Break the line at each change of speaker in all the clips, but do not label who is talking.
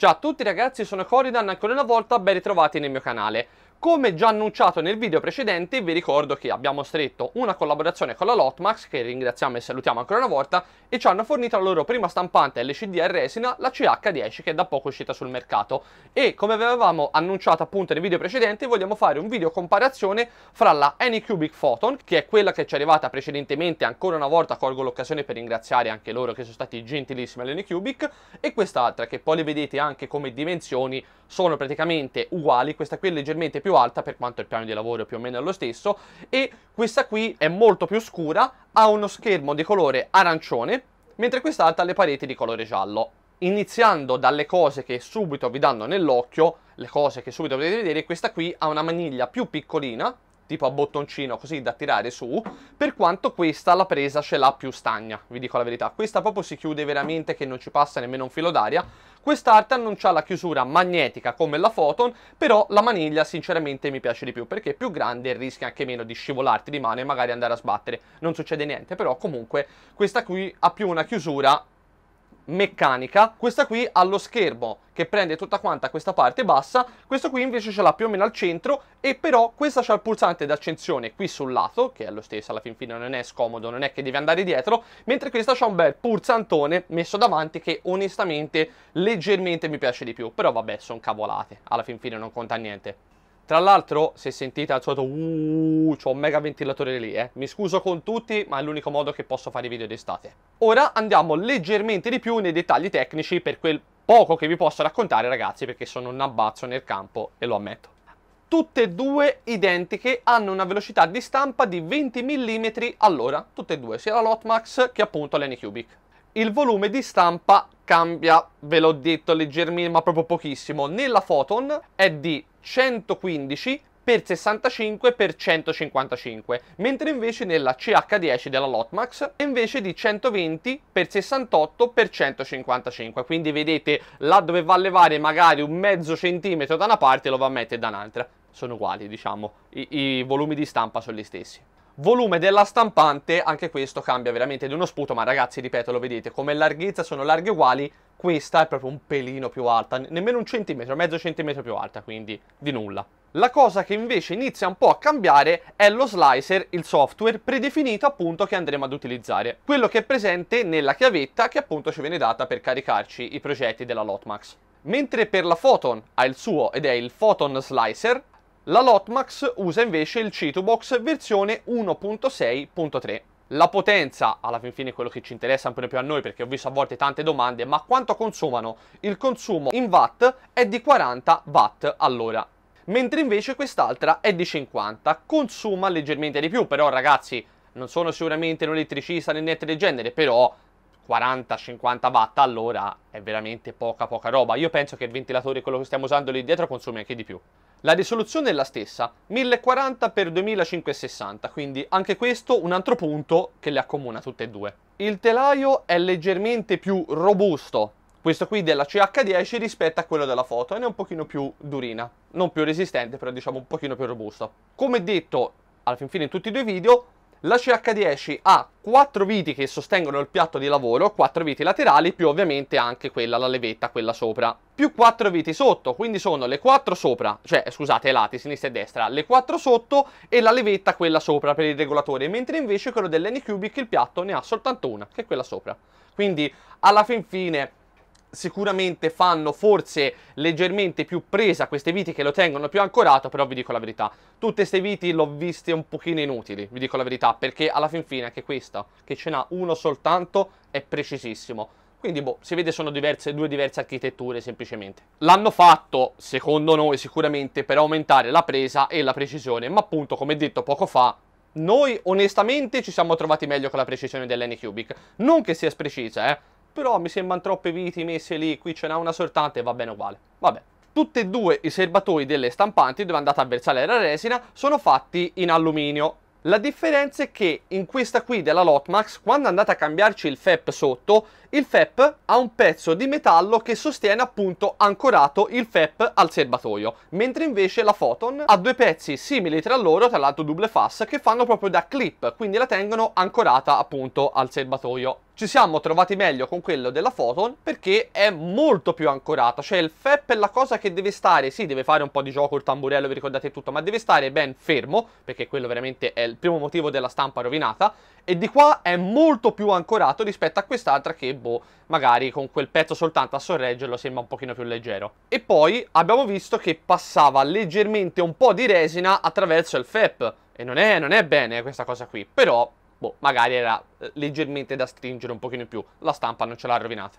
Ciao a tutti ragazzi, sono Coridan, ancora una volta ben ritrovati nel mio canale. Come già annunciato nel video precedente, vi ricordo che abbiamo stretto una collaborazione con la Lotmax, che ringraziamo e salutiamo ancora una volta, e ci hanno fornito la loro prima stampante LCD a resina, la CH10, che è da poco uscita sul mercato. E come avevamo annunciato appunto nel video precedente, vogliamo fare un video comparazione fra la Anycubic Photon, che è quella che ci è arrivata precedentemente, ancora una volta colgo l'occasione per ringraziare anche loro che sono stati gentilissimi all'Anycubic, e quest'altra, che poi le vedete anche come dimensioni sono praticamente uguali, questa qui è leggermente più alta per quanto il piano di lavoro più o meno è lo stesso e questa qui è molto più scura, ha uno schermo di colore arancione mentre quest'altra ha le pareti di colore giallo. Iniziando dalle cose che subito vi danno nell'occhio, le cose che subito potete vedere, questa qui ha una maniglia più piccolina, tipo a bottoncino così da tirare su, per quanto questa la presa ce l'ha più stagna, vi dico la verità. Questa proprio si chiude veramente che non ci passa nemmeno un filo d'aria, Quest'arte annuncia la chiusura magnetica come la Photon, però la maniglia sinceramente mi piace di più perché è più grande e rischia anche meno di scivolarti di mano e magari andare a sbattere. Non succede niente, però comunque questa qui ha più una chiusura meccanica. Questa qui ha lo schermo che prende tutta quanta questa parte bassa, questo qui invece ce l'ha più o meno al centro e però questa c'ha il pulsante d'accensione qui sul lato, che è lo stesso alla fin fine non è scomodo, non è che devi andare dietro, mentre questa c'ha un bel pulsantone messo davanti che onestamente leggermente mi piace di più, però vabbè sono cavolate, alla fin fine non conta niente. Tra l'altro, se sentite al solito, uh, c'ho un mega ventilatore lì, eh. Mi scuso con tutti, ma è l'unico modo che posso fare i video d'estate. Ora andiamo leggermente di più nei dettagli tecnici per quel poco che vi posso raccontare, ragazzi, perché sono un abbazzo nel campo e lo ammetto. Tutte e due identiche hanno una velocità di stampa di 20 mm all'ora, tutte e due, sia la Lotmax che appunto l'Anycubic il volume di stampa cambia, ve l'ho detto, leggermente, ma proprio pochissimo. Nella Photon è di 115 per 65 per 155, mentre invece nella CH10 della Lotmax è invece di 120 per 68 per 155, quindi vedete là dove va a levare magari un mezzo centimetro da una parte lo va a mettere da un'altra, sono uguali diciamo, I, i volumi di stampa sono gli stessi. Volume della stampante, anche questo cambia veramente di uno sputo, ma ragazzi, ripeto, lo vedete, come larghezza sono larghe uguali, questa è proprio un pelino più alta, nemmeno un centimetro, mezzo centimetro più alta, quindi di nulla. La cosa che invece inizia un po' a cambiare è lo slicer, il software predefinito appunto che andremo ad utilizzare, quello che è presente nella chiavetta che appunto ci viene data per caricarci i progetti della Lotmax. Mentre per la Photon ha il suo ed è il Photon Slicer, la Lotmax usa invece il Citubox versione 1.6.3. La potenza, alla fin fine è quello che ci interessa un po' più a noi perché ho visto a volte tante domande, ma quanto consumano? Il consumo in watt è di 40 watt all'ora mentre invece quest'altra è di 50, consuma leggermente di più, però ragazzi non sono sicuramente un elettricista né niente del genere, però 40-50 watt all'ora è veramente poca poca roba, io penso che il ventilatore, quello che stiamo usando lì dietro, consumi anche di più. La risoluzione è la stessa, 1040x2560, quindi anche questo un altro punto che le accomuna tutte e due. Il telaio è leggermente più robusto, questo qui della CH10 rispetto a quello della foto, e è un pochino più durina, non più resistente, però diciamo un pochino più robusto. Come detto alla fin fine in tutti i due video, la CH10 ha quattro viti che sostengono il piatto di lavoro, quattro viti laterali più ovviamente anche quella, la levetta, quella sopra, più quattro viti sotto, quindi sono le quattro sopra, cioè scusate, lati, sinistra e destra, le quattro sotto e la levetta quella sopra per il regolatore, mentre invece quello dell'N-Cubic il piatto ne ha soltanto una, che è quella sopra. Quindi alla fin fine sicuramente fanno forse leggermente più presa queste viti che lo tengono più ancorato, però vi dico la verità, tutte queste viti l'ho viste un pochino inutili, vi dico la verità, perché alla fin fine anche questa, che ce n'ha uno soltanto, è precisissimo. Quindi boh, si vede sono diverse, due diverse architetture semplicemente. L'hanno fatto, secondo noi sicuramente, per aumentare la presa e la precisione, ma appunto come detto poco fa, noi onestamente ci siamo trovati meglio con la precisione dell'N-Cubic. Non che sia sprecisa, eh però mi sembrano troppe viti messe lì, qui ce n'è una sortante, va bene uguale. Vabbè. Tutti e due i serbatoi delle stampanti dove è andata a versare la resina sono fatti in alluminio. La differenza è che in questa qui della Lotmax, quando andate a cambiarci il FEP sotto, il FEP ha un pezzo di metallo che sostiene appunto ancorato il FEP al serbatoio, mentre invece la Photon ha due pezzi simili tra loro, tra l'altro double fast, che fanno proprio da clip, quindi la tengono ancorata appunto al serbatoio ci siamo trovati meglio con quello della Photon perché è molto più ancorata, cioè il FEP è la cosa che deve stare, sì deve fare un po' di gioco il tamburello, vi ricordate tutto, ma deve stare ben fermo, perché quello veramente è il primo motivo della stampa rovinata, e di qua è molto più ancorato rispetto a quest'altra che boh, magari con quel pezzo soltanto a sorreggerlo sembra un pochino più leggero. E poi abbiamo visto che passava leggermente un po' di resina attraverso il FEP, e non è, non è bene questa cosa qui, però boh, magari era eh, leggermente da stringere un pochino più, la stampa non ce l'ha rovinata.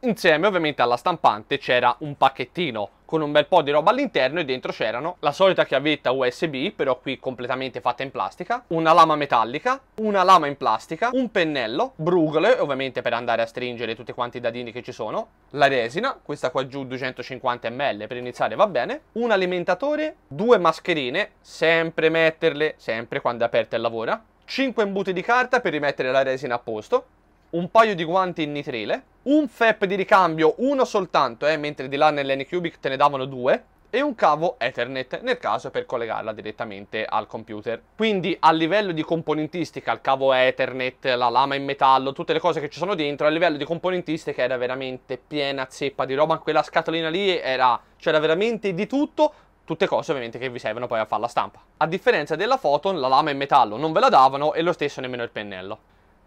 Insieme ovviamente alla stampante c'era un pacchettino, con un bel po' di roba all'interno e dentro c'erano la solita chiavetta USB, però qui completamente fatta in plastica, una lama metallica, una lama in plastica, un pennello, brugole, ovviamente per andare a stringere tutti quanti i dadini che ci sono, la resina, questa qua giù 250 ml per iniziare va bene, un alimentatore, due mascherine, sempre metterle, sempre quando è aperta e lavora, 5 imbuti di carta per rimettere la resina a posto, un paio di guanti in nitrile, un FEP di ricambio, uno soltanto, eh, mentre di là nell'N-Cubic te ne davano due, e un cavo Ethernet nel caso per collegarla direttamente al computer. Quindi a livello di componentistica, il cavo Ethernet, la lama in metallo, tutte le cose che ci sono dentro, a livello di componentistica era veramente piena zeppa di roba, quella scatolina lì era c'era veramente di tutto, tutte cose ovviamente che vi servono poi a fare la stampa. A differenza della Photon, la lama in metallo non ve la davano e lo stesso nemmeno il pennello.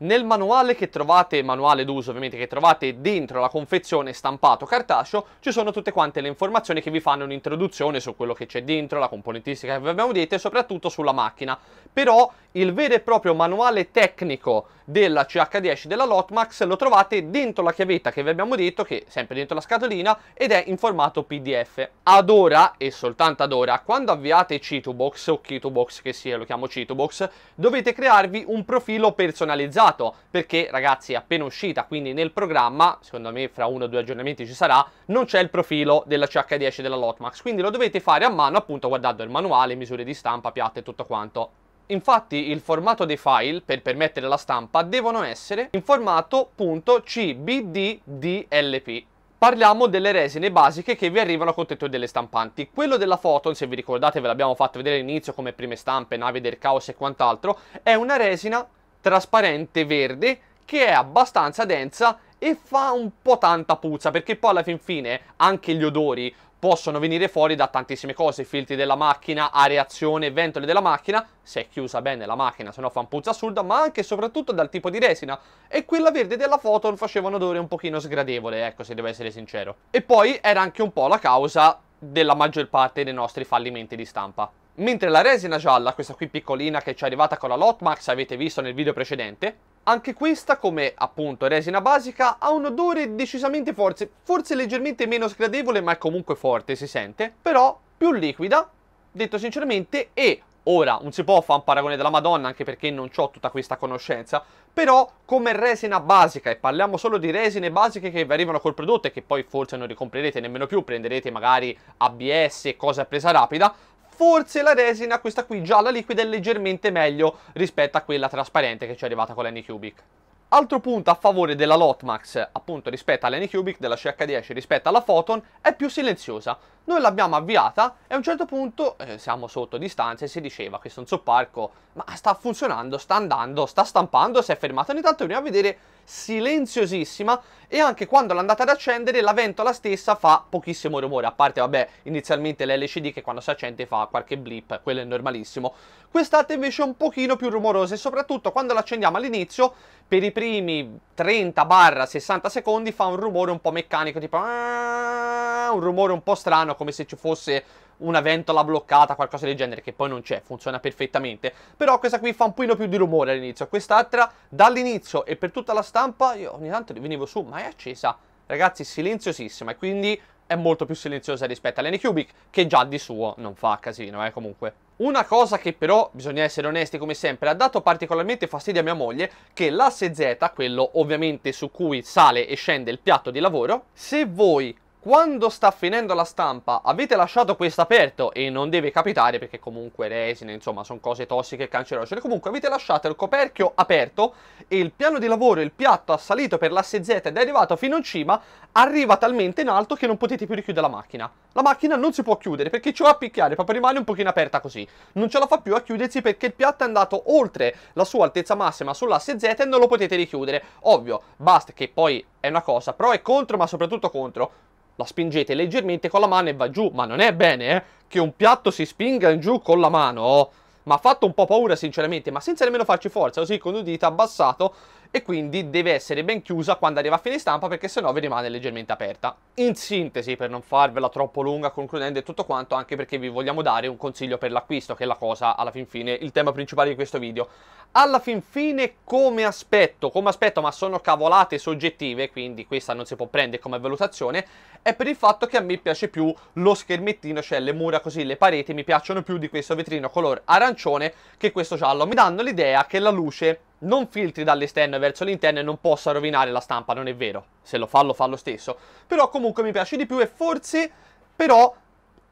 Nel manuale che trovate, manuale d'uso ovviamente, che trovate dentro la confezione stampato cartaceo, ci sono tutte quante le informazioni che vi fanno un'introduzione su quello che c'è dentro, la componentistica che vi abbiamo detto e soprattutto sulla macchina. Però il vero e proprio manuale tecnico della CH10 della Lotmax lo trovate dentro la chiavetta che vi abbiamo detto, che è sempre dentro la scatolina, ed è in formato PDF. Ad ora, e soltanto ad ora, quando avviate Citubox o Kitubox che sia, lo chiamo Citubox, dovete crearvi un profilo personalizzato provato perché ragazzi è appena uscita quindi nel programma secondo me fra uno o due aggiornamenti ci sarà non c'è il profilo della CH10 della Lotmax quindi lo dovete fare a mano appunto guardando il manuale misure di stampa piatte e tutto quanto Infatti il formato dei file per permettere la stampa devono essere in formato .cbddlp Parliamo delle resine basiche che vi arrivano con tetto delle stampanti. Quello della Photon, se vi ricordate ve l'abbiamo fatto vedere all'inizio come prime stampe, navi del caos e quant'altro, è una resina trasparente verde che è abbastanza densa e fa un po' tanta puzza perché poi alla fin fine anche gli odori possono venire fuori da tantissime cose, filtri della macchina, areazione, ventole della macchina, se è chiusa bene la macchina, se no fa un puzza assurda, ma anche e soprattutto dal tipo di resina. E quella verde della foto faceva un odore un pochino sgradevole, ecco, se devo essere sincero. E poi era anche un po' la causa della maggior parte dei nostri fallimenti di stampa. Mentre la resina gialla, questa qui piccolina che ci è arrivata con la Lotmax, avete visto nel video precedente, anche questa, come appunto resina basica, ha un odore decisamente forte, forse leggermente meno sgradevole, ma è comunque forte, si sente, però più liquida, detto sinceramente, e ora non si può fare un paragone della Madonna, anche perché non ho tutta questa conoscenza, però come resina basica, e parliamo solo di resine basiche che vi arrivano col prodotto e che poi forse non ricomprerete nemmeno più, prenderete magari ABS, e cose a presa rapida, forse la resina, questa qui gialla liquida, è leggermente meglio rispetto a quella trasparente che ci è arrivata con la cubic Altro punto a favore della Lotmax, appunto rispetto alla cubic della CH10 rispetto alla Photon, è più silenziosa. Noi l'abbiamo avviata e a un certo punto eh, siamo sotto distanza e si diceva questo è un zopparco, ma sta funzionando, sta andando, sta stampando, si è fermato. Ogni tanto veniamo a vedere silenziosissima e anche quando l'andate ad accendere la ventola stessa fa pochissimo rumore, a parte vabbè inizialmente l'LCD che quando si accende fa qualche blip, quello è normalissimo. Quest'altra invece è un pochino più rumorosa e soprattutto quando l'accendiamo all'inizio per i primi 30-60 secondi fa un rumore un po' meccanico tipo ah", un rumore un po' strano come se ci fosse una ventola bloccata, qualcosa del genere, che poi non c'è, funziona perfettamente. Però questa qui fa un pochino più di rumore all'inizio, quest'altra dall'inizio e per tutta la stampa io ogni tanto venivo su, ma è accesa. Ragazzi, silenziosissima e quindi è molto più silenziosa rispetto all'Anycubic, che già di suo non fa casino, eh, comunque. Una cosa che però, bisogna essere onesti come sempre, ha dato particolarmente fastidio a mia moglie, che l'asse Z, quello ovviamente su cui sale e scende il piatto di lavoro, se voi quando sta finendo la stampa avete lasciato questo aperto e non deve capitare perché comunque resine, insomma, sono cose tossiche e cancerogene. Comunque avete lasciato il coperchio aperto e il piano di lavoro, il piatto ha salito per l'asse Z ed è arrivato fino in cima, arriva talmente in alto che non potete più richiudere la macchina. La macchina non si può chiudere perché ci va a picchiare, proprio rimane un pochino aperta così. Non ce la fa più a chiudersi perché il piatto è andato oltre la sua altezza massima sull'asse Z e non lo potete richiudere. Ovvio, basta che poi è una cosa, pro e contro, ma soprattutto contro la spingete leggermente con la mano e va giù, ma non è bene eh, che un piatto si spinga in giù con la mano, ma ha fatto un po' paura sinceramente, ma senza nemmeno farci forza, così con l'udito abbassato e quindi deve essere ben chiusa quando arriva a fine stampa perché sennò vi rimane leggermente aperta. In sintesi, per non farvela troppo lunga, concludendo tutto quanto, anche perché vi vogliamo dare un consiglio per l'acquisto, che è la cosa, alla fin fine, il tema principale di questo video. Alla fin fine, come aspetto, come aspetto, ma sono cavolate soggettive, quindi questa non si può prendere come valutazione, è per il fatto che a me piace più lo schermettino, cioè le mura così, le pareti, mi piacciono più di questo vetrino color arancione che questo giallo. Mi danno l'idea che la luce non filtri dall'esterno verso l'interno e non possa rovinare la stampa, non è vero. Se lo fa, lo fa lo stesso. Però comunque mi piace di più e forse, però,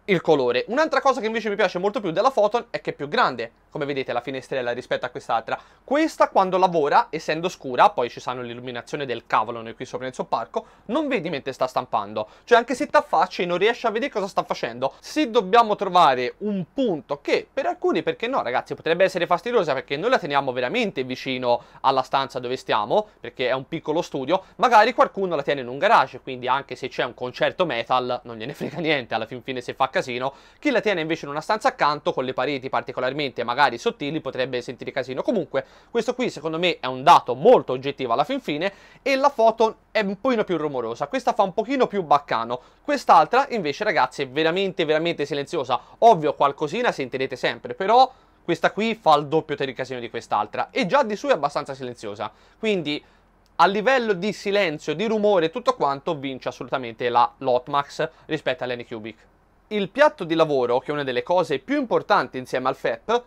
il colore. Un'altra cosa che invece mi piace molto più della Photon è che è più grande come vedete la finestrella rispetto a quest'altra. Questa quando lavora, essendo scura, poi ci sanno l'illuminazione del cavolo noi qui sopra nel soppalco, non vedi mentre sta stampando. Cioè anche se ti affacci non riesci a vedere cosa sta facendo. Se dobbiamo trovare un punto che per alcuni, perché no ragazzi, potrebbe essere fastidiosa perché noi la teniamo veramente vicino alla stanza dove stiamo, perché è un piccolo studio, magari qualcuno la tiene in un garage, quindi anche se c'è un concerto metal non gliene frega niente, alla fin fine se fa casino. Chi la tiene invece in una stanza accanto con le pareti particolarmente magari magari sottili potrebbe sentire casino. Comunque, questo qui secondo me è un dato molto oggettivo alla fin fine e la foto è un pochino più rumorosa. Questa fa un pochino più baccano. Quest'altra invece, ragazzi, è veramente veramente silenziosa. Ovvio qualcosina sentirete sempre, però questa qui fa il doppio del casino di quest'altra e già di su è abbastanza silenziosa. Quindi a livello di silenzio, di rumore e tutto quanto vince assolutamente la Lotmax rispetto all'Anycubic. Il piatto di lavoro, che è una delle cose più importanti insieme al FEP,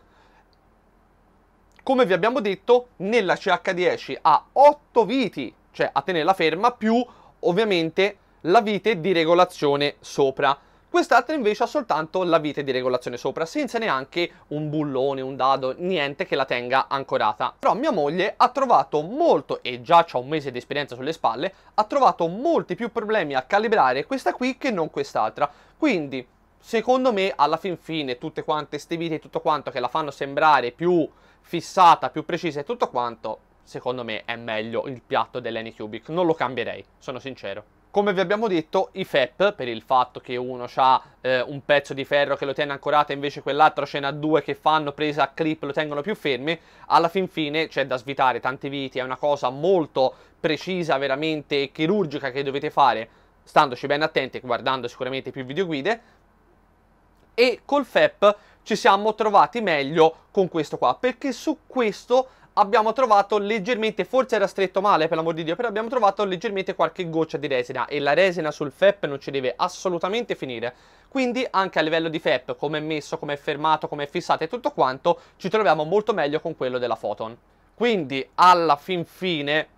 come vi abbiamo detto, nella CH10 ha 8 viti, cioè a tenerla ferma, più ovviamente la vite di regolazione sopra. Quest'altra invece ha soltanto la vite di regolazione sopra, senza neanche un bullone, un dado, niente che la tenga ancorata. Però mia moglie ha trovato molto, e già c'ha un mese di esperienza sulle spalle, ha trovato molti più problemi a calibrare questa qui che non quest'altra. Quindi, secondo me, alla fin fine, tutte quante ste vite e tutto quanto che la fanno sembrare più fissata, più precisa e tutto quanto, secondo me è meglio il piatto dell'Anycubic, non lo cambierei, sono sincero. Come vi abbiamo detto, i FEP, per il fatto che uno ha eh, un pezzo di ferro che lo tiene ancorato e invece quell'altro ce n'ha due che fanno presa a clip lo tengono più fermi, alla fin fine c'è da svitare tanti viti, è una cosa molto precisa, veramente chirurgica che dovete fare, standoci ben attenti e guardando sicuramente più videoguide. E col FEP ci siamo trovati meglio con questo qua, perché su questo abbiamo trovato leggermente, forse era stretto male per l'amor di Dio, però abbiamo trovato leggermente qualche goccia di resina e la resina sul FEP non ci deve assolutamente finire. Quindi anche a livello di FEP, come è messo, come è fermato, come è fissato e tutto quanto, ci troviamo molto meglio con quello della Photon. Quindi alla fin fine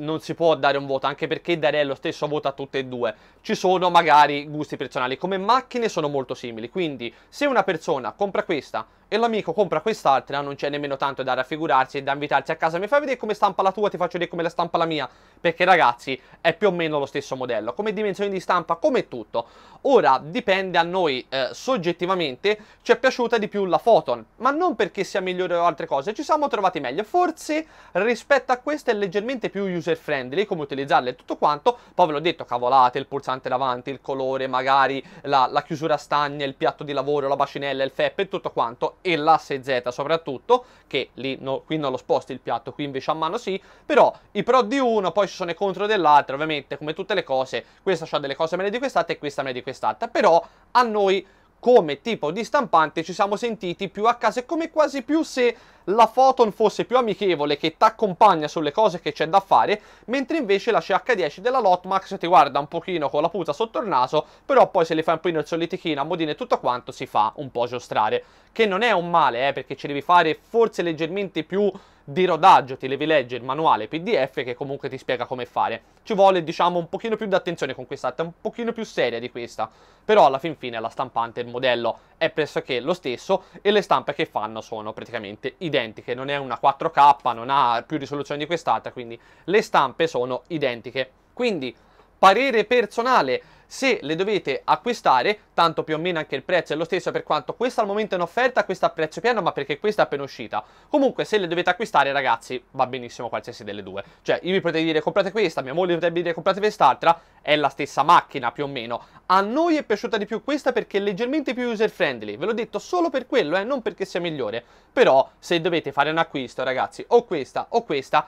non si può dare un voto, anche perché darei lo stesso voto a tutte e due. Ci sono magari gusti personali, come macchine sono molto simili, quindi se una persona compra questa e l'amico compra quest'altra, non c'è nemmeno tanto da raffigurarsi e da invitarsi a casa, mi fai vedere come stampa la tua, ti faccio vedere come la stampa la mia, perché ragazzi è più o meno lo stesso modello, come dimensioni di stampa, come tutto. Ora dipende a noi eh, soggettivamente, ci è piaciuta di più la Photon, ma non perché sia migliore o altre cose, ci siamo trovati meglio, forse rispetto a questa è leggermente più user friendly, come utilizzarla e tutto quanto, poi ve l'ho detto, cavolate, il pulsante davanti, il colore, magari la, la chiusura stagna, il piatto di lavoro, la bacinella, il FEP e tutto quanto, e l'asse Z soprattutto, che lì no, qui non lo sposti il piatto, qui invece a mano sì, però i pro di uno, poi ci sono i contro dell'altro, ovviamente come tutte le cose, questa ha delle cose meglio di quest'altra e questa meglio di quest'altra, però a noi come tipo di stampante ci siamo sentiti più a casa e come quasi più se la Photon fosse più amichevole che ti accompagna sulle cose che c'è da fare, mentre invece la CH10 della Lotmax ti guarda un pochino con la puta sotto il naso, però poi se le fai un po' il solletichino, a modine e tutto quanto si fa un po' giostrare, che non è un male, eh, perché ci devi fare forse leggermente più di rodaggio ti devi leggere il manuale PDF che comunque ti spiega come fare. Ci vuole, diciamo, un pochino più di attenzione con quest'arte, un pochino più seria di questa. Però alla fin fine la stampante, il modello è pressoché lo stesso e le stampe che fanno sono praticamente identiche. Non è una 4K, non ha più risoluzione di quest'altra, quindi le stampe sono identiche. Quindi, parere personale se le dovete acquistare, tanto più o meno anche il prezzo è lo stesso per quanto questa al momento è in offerta, questa a prezzo pieno, ma perché questa è appena uscita. Comunque se le dovete acquistare ragazzi va benissimo qualsiasi delle due. Cioè io vi potrei dire comprate questa, mia moglie potrebbe dire comprate quest'altra, è la stessa macchina più o meno. A noi è piaciuta di più questa perché è leggermente più user friendly, ve l'ho detto solo per quello, eh, non perché sia migliore. Però se dovete fare un acquisto ragazzi o questa o questa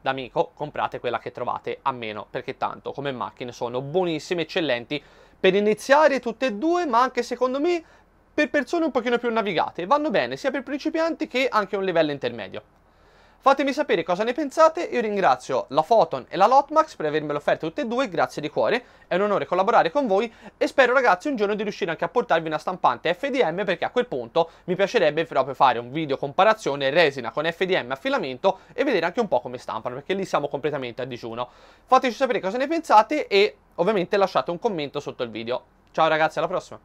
d'amico comprate quella che trovate a meno perché tanto come macchine sono buonissime, eccellenti per iniziare tutte e due ma anche secondo me per persone un pochino più navigate vanno bene sia per principianti che anche un livello intermedio Fatemi sapere cosa ne pensate, io ringrazio la Photon e la Lotmax per avermelo offerto tutte e due, grazie di cuore, è un onore collaborare con voi e spero ragazzi un giorno di riuscire anche a portarvi una stampante FDM perché a quel punto mi piacerebbe proprio fare un video comparazione resina con FDM a filamento e vedere anche un po' come stampano perché lì siamo completamente a digiuno. Fateci sapere cosa ne pensate e ovviamente lasciate un commento sotto il video. Ciao ragazzi, alla prossima!